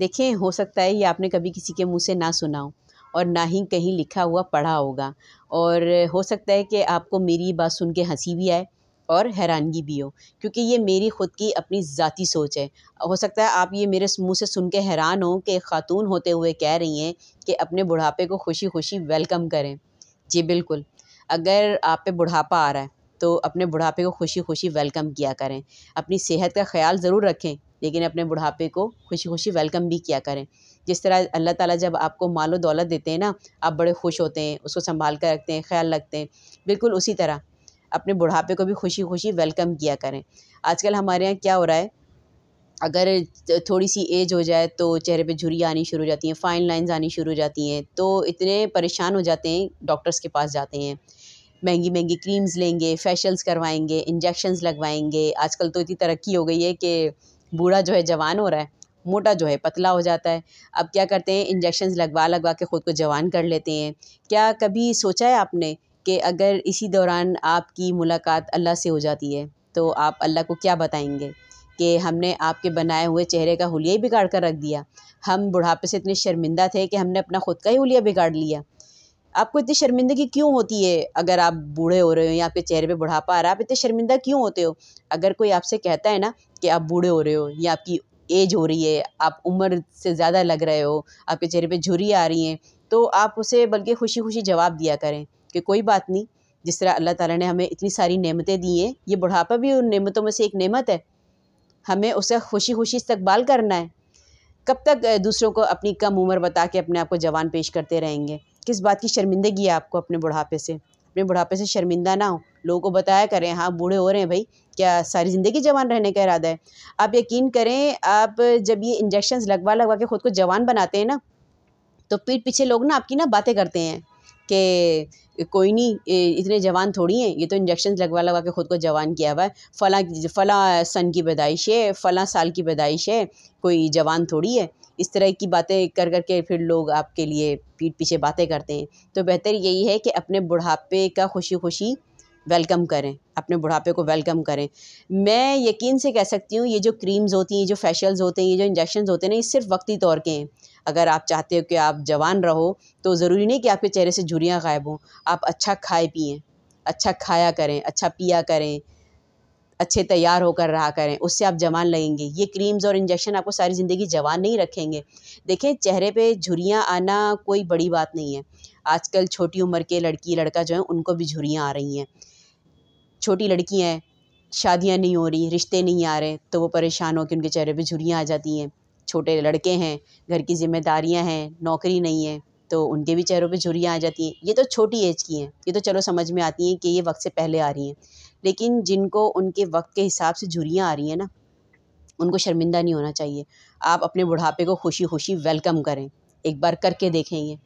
देखें हो सकता है ये आपने कभी किसी के मुंह से ना सुना हो और ना ही कहीं लिखा हुआ पढ़ा होगा और हो सकता है कि आपको मेरी बात सुन के हंसी भी आए और हैरानगी भी हो क्योंकि ये मेरी ख़ुद की अपनी ज़ाती सोच है हो सकता है आप ये मेरे मुंह से सुन के हैरान हो कि खातून होते हुए कह रही हैं कि अपने बुढ़ापे को खुशी खुशी वेलकम करें जी बिल्कुल अगर आप पे बुढ़ापा आ रहा है तो अपने बुढ़ापे को खुशी खुशी वेलकम किया करें अपनी सेहत का ख्याल ज़रूर रखें लेकिन अपने बुढ़ापे को खुशी खुशी वेलकम भी किया करें जिस तरह अल्लाह ताला जब आपको मालो दौलत देते हैं ना आप बड़े खुश होते हैं उसको संभाल कर रखते हैं ख्याल रखते हैं बिल्कुल उसी तरह अपने बुढ़ापे को भी खुशी खुशी वेलकम किया करें आजकल हमारे यहाँ क्या हो रहा है अगर थोड़ी सी एज हो जाए तो चेहरे पे झुरी आनी शुरू हो जाती हैं फाइन लाइंस आनी शुरू हो जाती हैं तो इतने परेशान हो जाते हैं डॉक्टर्स के पास जाते हैं महंगी महंगी क्रीम्स लेंगे फेशल्स करवाएंगे इंजेक्शन्स लगवाएंगे आजकल तो इतनी तरक्की हो गई है कि बूढ़ा जो है जवान हो रहा है मोटा जो है पतला हो जाता है अब क्या करते हैं इंजेक्शन लगवा लगवा के ख़ुद को जवान कर लेते हैं क्या कभी सोचा है आपने कि अगर इसी दौरान आपकी मुलाकात अल्लाह से हो जाती है तो आप अल्लाह को क्या बताएंगे कि हमने आपके बनाए हुए चेहरे का हुलिया ही बिगाड़ कर रख दिया हम बुढ़ापे से इतने शर्मिंदा थे कि हमने अपना ख़ुद का ही हुलिया बिगाड़ लिया आपको इतनी शर्मिंदगी क्यों होती है अगर आप बूढ़े हो रहे हो या आपके चेहरे पे बुढ़ापा आ रहा है आप इतने शर्मिंदा क्यों होते हो अगर कोई आपसे कहता है ना कि आप बूढ़े हो रहे हो या आपकी एज हो रही है आप उम्र से ज़्यादा लग रहे हो आपके चेहरे पे झुरी आ रही हैं तो आप उसे बल्कि खुशी खुशी जवाब दिया करें कि कोई बात नहीं जिस तरह अल्लाह ताला ने हमें इतनी सारी नेमतें दी हैं ये बुढ़ापा भी उन नेमतों में से एक नेमत है हमें उसे खुशी खुशी इस्तकबाल करना है कब तक दूसरों को अपनी कम उम्र बता के अपने आप को जवान पेश करते रहेंगे किस बात की शर्मिंदगी है आपको अपने बुढ़ापे से अपने बुढ़ापे से शर्मिंदा ना हो लोगों को बताया करें हाँ बूढ़े हो रहे हैं भाई क्या सारी ज़िंदगी जवान रहने का इरादा है आप यकीन करें आप जब ये इंजेक्शन लगवा लगवा के ख़ुद को जवान बनाते हैं ना तो पीठ पीछे लोग ना आपकी ना बातें करते हैं कि कोई नहीं इतने जवान थोड़ी हैं ये तो इंजेक्शन लगवा लगवा के ख़ुद को जवान किया हुआ है फ़ला फ़ला सन की पैदाइश है फ़ला साल की पैदाइश है कोई जवान थोड़ी है इस तरह की बातें कर कर के फिर लोग आपके लिए पीठ पीछे बातें करते हैं तो बेहतर यही है कि अपने बुढ़ापे का खुशी खुशी वेलकम करें अपने बुढ़ापे को वेलकम करें मैं यकीन से कह सकती हूँ ये जो क्रीम्स होती हैं जो फेशियल्स होते हैं ये जो इंजेक्शन होते हैं ना ये सिर्फ वक्ती तौर के हैं अगर आप चाहते हो कि आप जवान रहो तो ज़रूरी नहीं कि आपके चेहरे से झुरियाँ गायब हों आप अच्छा खाए पिए अच्छा खाया करें अच्छा पिया करें अच्छे तैयार होकर रहा करें उससे आप जवान लगेंगे ये क्रीम्स और इंजेक्शन आपको सारी ज़िंदगी जवान नहीं रखेंगे देखें चेहरे पे झुरियाँ आना कोई बड़ी बात नहीं है आजकल छोटी उम्र के लड़की लड़का जो है उनको भी झुरियाँ आ रही हैं छोटी लड़कियाँ हैं शादियाँ नहीं हो रही रिश्ते नहीं आ रहे तो वो परेशान होकर उनके चेहरे पर झुरियाँ आ जाती हैं छोटे लड़के हैं घर की जिम्मेदारियाँ हैं नौकरी नहीं है तो उनके भी चेहरों पे झुरियाँ आ जाती हैं ये तो छोटी एज की हैं ये तो चलो समझ में आती हैं कि ये वक्त से पहले आ रही हैं लेकिन जिनको उनके वक्त के हिसाब से झुरियाँ आ रही हैं ना उनको शर्मिंदा नहीं होना चाहिए आप अपने बुढ़ापे को खुशी खुशी वेलकम करें एक बार करके देखें ये